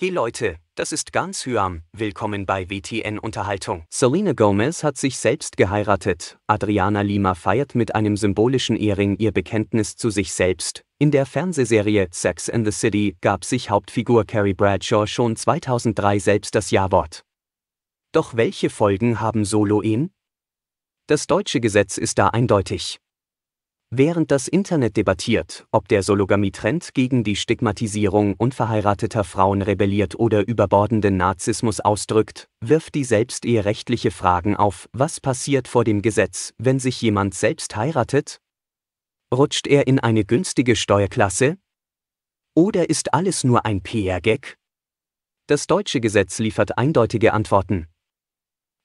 Hey Leute, das ist ganz Hyam, willkommen bei WTN Unterhaltung. Selena Gomez hat sich selbst geheiratet, Adriana Lima feiert mit einem symbolischen Ehering ihr Bekenntnis zu sich selbst. In der Fernsehserie Sex and the City gab sich Hauptfigur Carrie Bradshaw schon 2003 selbst das Ja-Wort. Doch welche Folgen haben Solo ehen Das deutsche Gesetz ist da eindeutig. Während das Internet debattiert, ob der Sologamie-Trend gegen die Stigmatisierung unverheirateter Frauen rebelliert oder überbordenden Narzissmus ausdrückt, wirft die selbstehe-rechtliche Fragen auf, was passiert vor dem Gesetz, wenn sich jemand selbst heiratet? Rutscht er in eine günstige Steuerklasse? Oder ist alles nur ein PR-Gag? Das deutsche Gesetz liefert eindeutige Antworten.